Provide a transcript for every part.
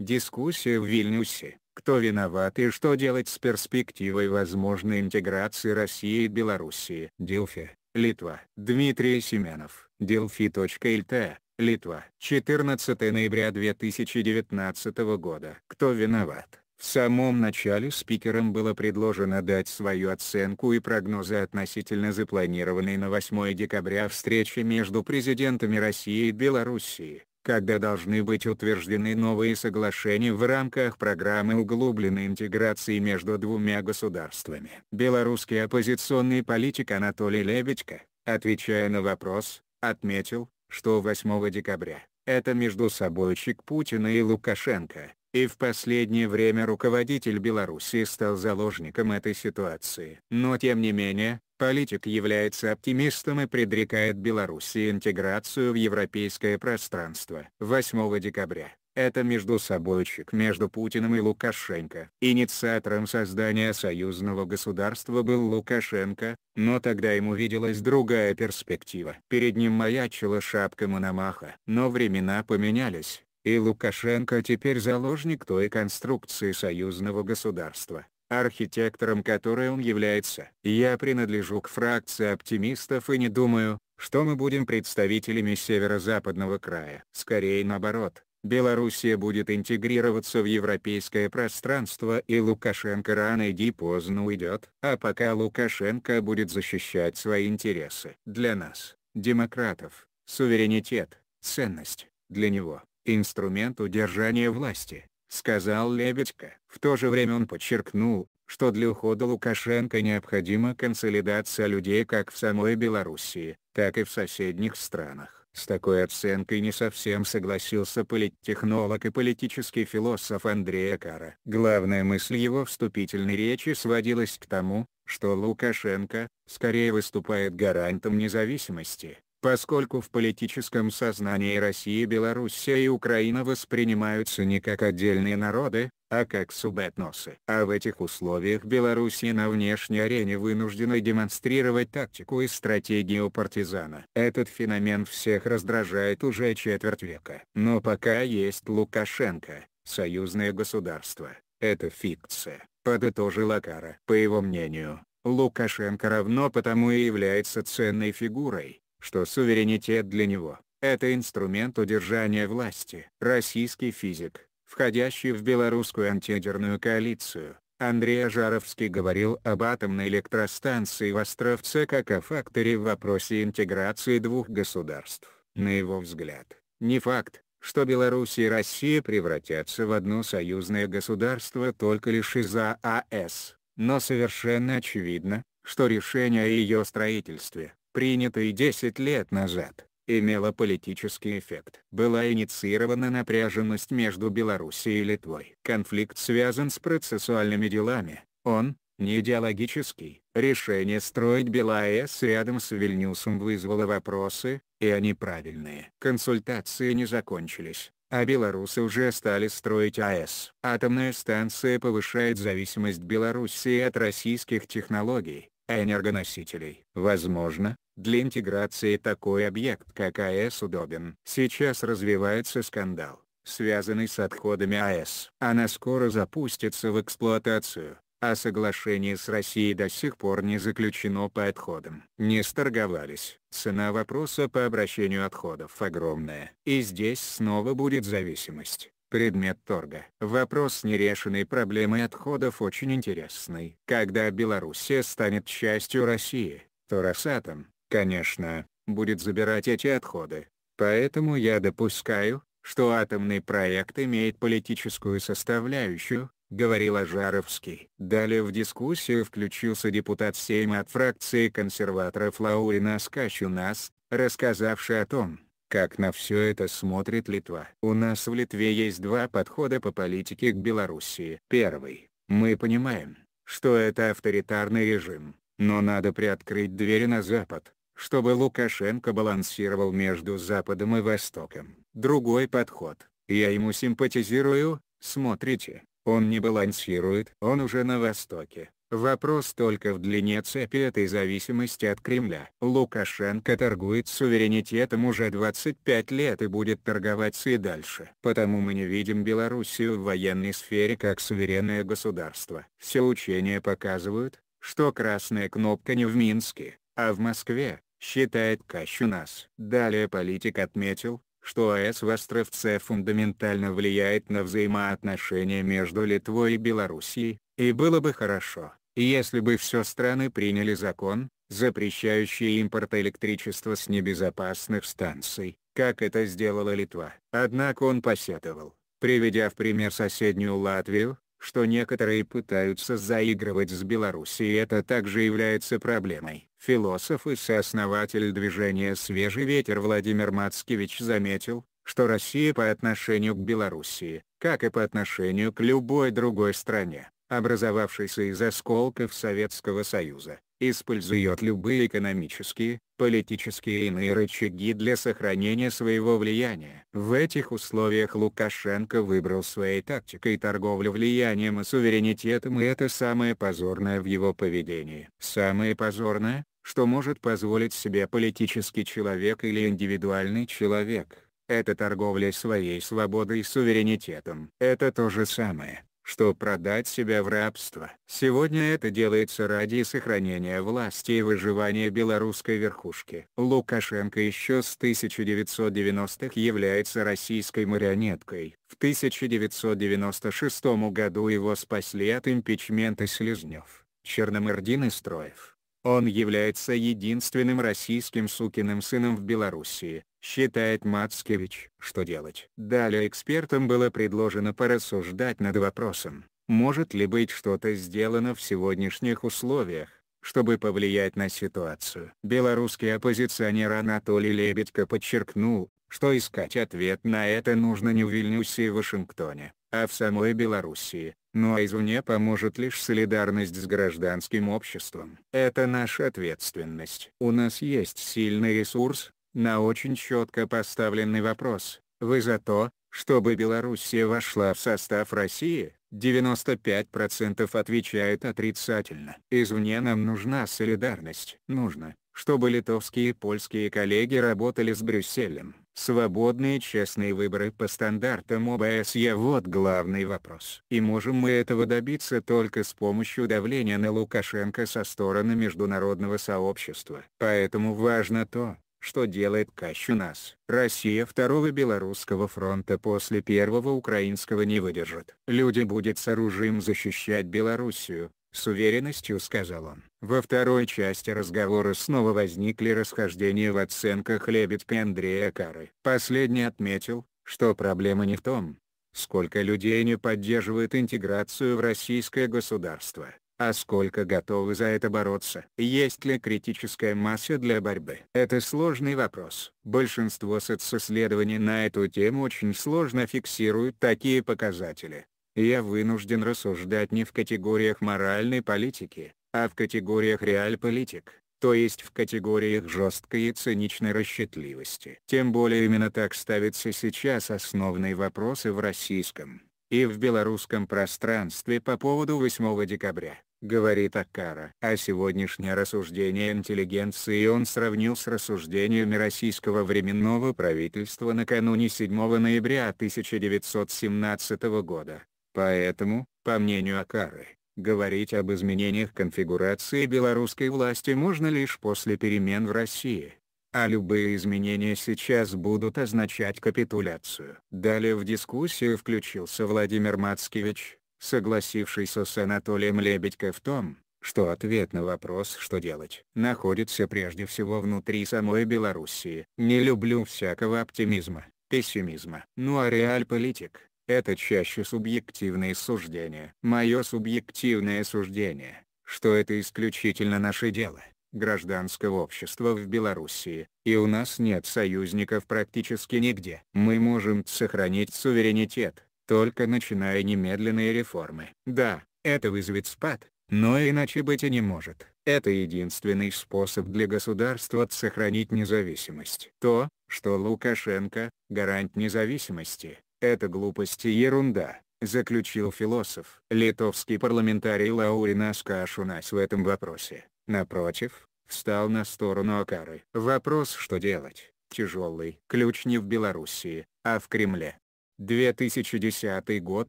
Дискуссия в Вильнюсе, кто виноват и что делать с перспективой возможной интеграции России и Белоруссии. Дилфи, Литва. Дмитрий Семенов. Delphi.lt, Литва. 14 ноября 2019 года. Кто виноват? В самом начале спикерам было предложено дать свою оценку и прогнозы относительно запланированной на 8 декабря встречи между президентами России и Белоруссии когда должны быть утверждены новые соглашения в рамках программы углубленной интеграции между двумя государствами. Белорусский оппозиционный политик Анатолий Лебедько, отвечая на вопрос, отметил, что 8 декабря это междусобойщик Путина и Лукашенко, и в последнее время руководитель Белоруссии стал заложником этой ситуации. Но тем не менее, Политик является оптимистом и предрекает Белоруссии интеграцию в европейское пространство. 8 декабря. Это междусобойчик между Путиным и Лукашенко. Инициатором создания союзного государства был Лукашенко, но тогда ему виделась другая перспектива. Перед ним маячила шапка Мономаха. Но времена поменялись, и Лукашенко теперь заложник той конструкции союзного государства, архитектором которой он является. Я принадлежу к фракции оптимистов и не думаю, что мы будем представителями северо-западного края. Скорее наоборот, Белоруссия будет интегрироваться в европейское пространство и Лукашенко рано или поздно уйдет. А пока Лукашенко будет защищать свои интересы. Для нас, демократов, суверенитет, ценность, для него, инструмент удержания власти сказал Лебедько. В то же время он подчеркнул, что для ухода Лукашенко необходима консолидация людей как в самой Белоруссии, так и в соседних странах. С такой оценкой не совсем согласился политтехнолог и политический философ Андрей Акара. Главная мысль его вступительной речи сводилась к тому, что Лукашенко, скорее выступает гарантом независимости, поскольку в политическом сознании России, Белоруссия и Украина воспринимаются не как отдельные народы, а как субэтносы. А в этих условиях Белоруссия на внешней арене вынуждена демонстрировать тактику и стратегию партизана. Этот феномен всех раздражает уже четверть века. Но пока есть Лукашенко, союзное государство, это фикция, подытожила Кара. По его мнению, Лукашенко равно потому и является ценной фигурой, что суверенитет для него – это инструмент удержания власти. Российский физик, входящий в белорусскую антиядерную коалицию, Андрей Ажаровский говорил об атомной электростанции в Островце как о факторе в вопросе интеграции двух государств. На его взгляд, не факт, что Беларусь и Россия превратятся в одно союзное государство только лишь из-за АЭС, но совершенно очевидно, что решение о ее строительстве принятой 10 лет назад, имела политический эффект. Была инициирована напряженность между Белоруссией и Литвой. Конфликт связан с процессуальными делами, он, не идеологический. Решение строить БелАЭС рядом с Вильнюсом вызвало вопросы, и они правильные. Консультации не закончились, а белорусы уже стали строить АЭС. Атомная станция повышает зависимость Белоруссии от российских технологий, энергоносителей. Возможно, для интеграции такой объект как АЭС удобен. Сейчас развивается скандал, связанный с отходами АЭС. Она скоро запустится в эксплуатацию, а соглашение с Россией до сих пор не заключено по отходам. Не сторговались. Цена вопроса по обращению отходов огромная. И здесь снова будет зависимость предмет торга. Вопрос нерешенной проблемы отходов очень интересный. Когда Белоруссия станет частью России, то Росатом, конечно, будет забирать эти отходы. Поэтому я допускаю, что атомный проект имеет политическую составляющую, говорил Ажаровский. Далее в дискуссию включился депутат Сейма от фракции консерваторов Лаурина Скачунас, рассказавший о том, как на все это смотрит Литва. У нас в Литве есть два подхода по политике к Белоруссии. Первый. Мы понимаем, что это авторитарный режим, но надо приоткрыть двери на Запад чтобы Лукашенко балансировал между Западом и Востоком. Другой подход. Я ему симпатизирую, смотрите, он не балансирует. Он уже на Востоке. Вопрос только в длине цепи этой зависимости от Кремля. Лукашенко торгует суверенитетом уже 25 лет и будет торговаться и дальше. Потому мы не видим Белоруссию в военной сфере как суверенное государство. Все учения показывают, что красная кнопка не в Минске, а в Москве, считает Кащунас. Далее политик отметил, что АЭС в Островце фундаментально влияет на взаимоотношения между Литвой и Белоруссией, и было бы хорошо, если бы все страны приняли закон, запрещающий импорт электричества с небезопасных станций, как это сделала Литва. Однако он посетовал, приведя в пример соседнюю Латвию, что некоторые пытаются заигрывать с Белоруссией это также является проблемой. Философ и сооснователь движения «Свежий ветер» Владимир Мацкевич заметил, что Россия по отношению к Белоруссии, как и по отношению к любой другой стране, образовавшейся из осколков Советского Союза, использует любые экономические, политические и иные рычаги для сохранения своего влияния. В этих условиях Лукашенко выбрал своей тактикой торговлю влиянием и суверенитетом и это самое позорное в его поведении. Самое позорное, что может позволить себе политический человек или индивидуальный человек. Это торговля своей свободой и суверенитетом. Это то же самое, что продать себя в рабство. Сегодня это делается ради сохранения власти и выживания белорусской верхушки. Лукашенко еще с 1990-х является российской марионеткой. В 1996 году его спасли от импичмента Слезнев, Черномырдин и Строев. Он является единственным российским сукиным сыном в Белоруссии, считает Мацкевич. Что делать? Далее экспертам было предложено порассуждать над вопросом, может ли быть что-то сделано в сегодняшних условиях, чтобы повлиять на ситуацию. Белорусский оппозиционер Анатолий Лебедько подчеркнул, что искать ответ на это нужно не в Вильнюсе и Вашингтоне, а в самой Белоруссии, ну а извне поможет лишь солидарность с гражданским обществом. Это наша ответственность. У нас есть сильный ресурс, на очень четко поставленный вопрос, вы за то, чтобы Белоруссия вошла в состав России, 95% отвечает отрицательно. Извне нам нужна солидарность. Нужно, чтобы литовские и польские коллеги работали с Брюсселем. Свободные честные выборы по стандартам ОБСЕ – вот главный вопрос. И можем мы этого добиться только с помощью давления на Лукашенко со стороны международного сообщества. Поэтому важно то, что делает Кащ у нас. Россия второго Белорусского фронта после первого украинского не выдержит. Люди будет с оружием защищать Белоруссию, с уверенностью сказал он. Во второй части разговора снова возникли расхождения в оценках Лебедь и Андрея Кары. Последний отметил, что проблема не в том, сколько людей не поддерживает интеграцию в российское государство, а сколько готовы за это бороться. Есть ли критическая масса для борьбы? Это сложный вопрос. Большинство социсследований на эту тему очень сложно фиксируют такие показатели. Я вынужден рассуждать не в категориях моральной политики, а в категориях реальполитик то есть в категориях жесткой и циничной расчетливости. Тем более именно так ставятся сейчас основные вопросы в российском и в белорусском пространстве по поводу 8 декабря говорит Акара. А сегодняшнее рассуждение интеллигенции он сравнил с рассуждениями российского временного правительства накануне 7 ноября 1917 года. Поэтому, по мнению Акары, говорить об изменениях конфигурации белорусской власти можно лишь после перемен в России а любые изменения сейчас будут означать капитуляцию. Далее в дискуссию включился Владимир Мацкевич, согласившийся с Анатолием Лебедько в том, что ответ на вопрос «что делать?» находится прежде всего внутри самой Белоруссии. Не люблю всякого оптимизма, пессимизма. Ну а реальполитик – это чаще субъективные суждения. Мое субъективное суждение, что это исключительно наше дело, гражданского общества в Белоруссии, и у нас нет союзников практически нигде. Мы можем сохранить суверенитет, только начиная немедленные реформы. Да, это вызовет спад, но иначе быть и не может. Это единственный способ для государства сохранить независимость. То, что Лукашенко – гарант независимости, это глупость и ерунда, заключил философ. Литовский парламентарий Лауринас Кашунас в этом вопросе, напротив, встал на сторону Акары. Вопрос что делать, тяжелый. Ключ не в Белоруссии, а в Кремле. 2010 год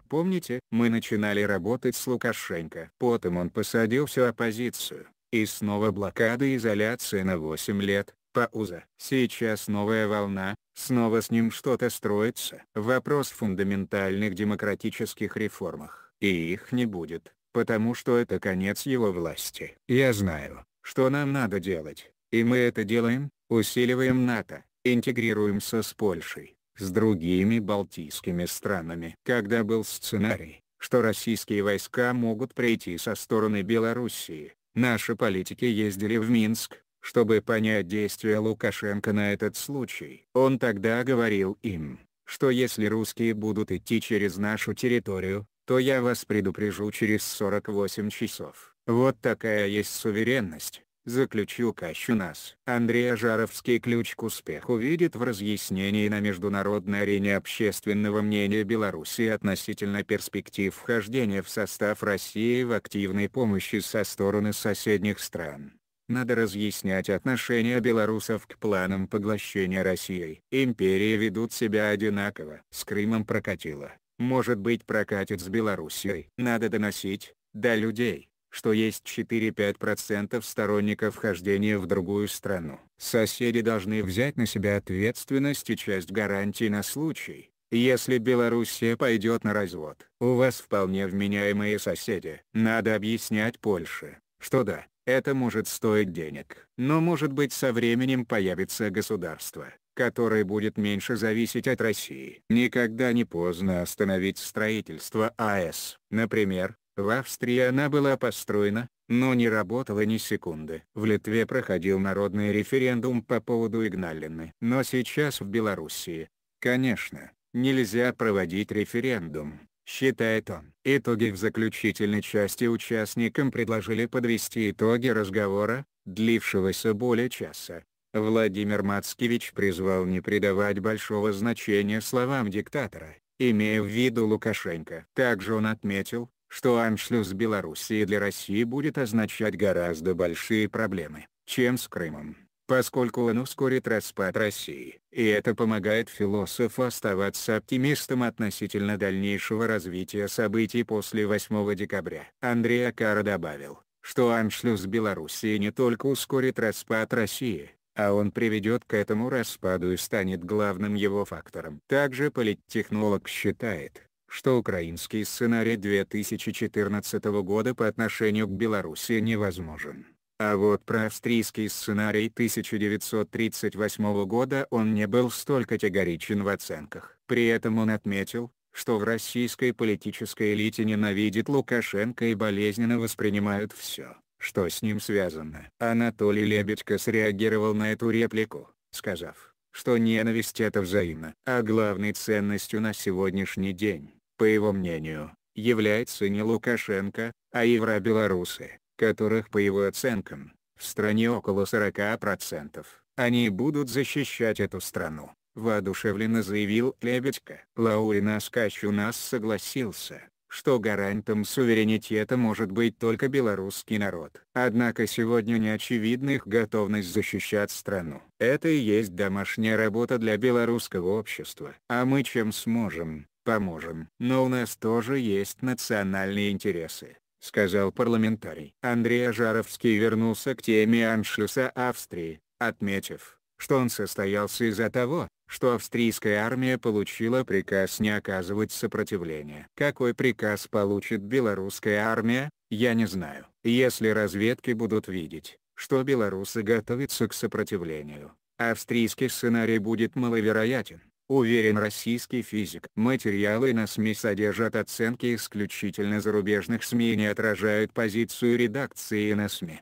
помните, мы начинали работать с Лукашенко. Потом он посадил всю оппозицию, и снова блокада и изоляция на 8 лет, пауза. Сейчас новая волна, снова с ним что-то строится. Вопрос в фундаментальных демократических реформах, и их не будет, потому что это конец его власти. Я знаю, что нам надо делать, и мы это делаем, усиливаем НАТО, интегрируемся с Польшей с другими балтийскими странами. Когда был сценарий, что российские войска могут прийти со стороны Белоруссии, наши политики ездили в Минск, чтобы понять действия Лукашенко на этот случай. Он тогда говорил им, что если русские будут идти через нашу территорию, то я вас предупрежу через 48 часов. Вот такая есть суверенность, заключил Кащунас. Андрей Ажаровский ключ к успеху видит в разъяснении на международной арене общественного мнения Беларуси относительно перспектив вхождения в состав России в активной помощи со стороны соседних стран. Надо разъяснять отношение белорусов к планам поглощения Россией. Империи ведут себя одинаково. С Крымом прокатило. Может быть прокатит с Белоруссией. Надо доносить, до людей что есть 4-5% сторонников хождения в другую страну. Соседи должны взять на себя ответственность и часть гарантий на случай, если Белоруссия пойдет на развод. У вас вполне вменяемые соседи. Надо объяснять Польше, что да, это может стоить денег. Но может быть со временем появится государство, которое будет меньше зависеть от России. Никогда не поздно остановить строительство АЭС. Например, в Австрии она была построена, но не работала ни секунды. В Литве проходил народный референдум по поводу Игналины. Но сейчас в Белоруссии, конечно, нельзя проводить референдум, считает он. Итоги в заключительной части участникам предложили подвести итоги разговора, длившегося более часа. Владимир Мацкевич призвал не придавать большого значения словам диктатора, имея в виду Лукашенко. Также он отметил, что аншлюз Белоруссии для России будет означать гораздо большие проблемы, чем с Крымом, поскольку он ускорит распад России, и это помогает философу оставаться оптимистом относительно дальнейшего развития событий после 8 декабря. Андрей Акара добавил, что аншлюз Белоруссии не только ускорит распад России, а он приведет к этому распаду и станет главным его фактором. Также политтехнолог считает, что украинский сценарий 2014 года по отношению к Беларуси невозможен. А вот про австрийский сценарий 1938 года он не был столь категоричен в оценках. При этом он отметил, что в российской политической элите ненавидит Лукашенко и болезненно воспринимают все, что с ним связано. Анатолий Лебедько среагировал на эту реплику, сказав, что ненависть это взаимно. А главной ценностью на сегодняшний день, по его мнению, является не Лукашенко, а евробелорусы, которых по его оценкам, в стране около 40%, они будут защищать эту страну, воодушевленно заявил Лебедько. Лаурин Аскач у нас согласился, что гарантом суверенитета может быть только белорусский народ. Однако сегодня не очевидна их готовность защищать страну. Это и есть домашняя работа для белорусского общества. А мы чем сможем, поможем. Но у нас тоже есть национальные интересы, сказал парламентарий. Андрей Ажаровский вернулся к теме аншлюса Австрии, отметив, что он состоялся из-за того, что австрийская армия получила приказ не оказывать сопротивления. Какой приказ получит белорусская армия, я не знаю. Если разведки будут видеть, что белорусы готовятся к сопротивлению, австрийский сценарий будет маловероятен. Уверен российский физик. Материалы на СМИ содержат оценки исключительно зарубежных СМИ и не отражают позицию редакции на СМИ.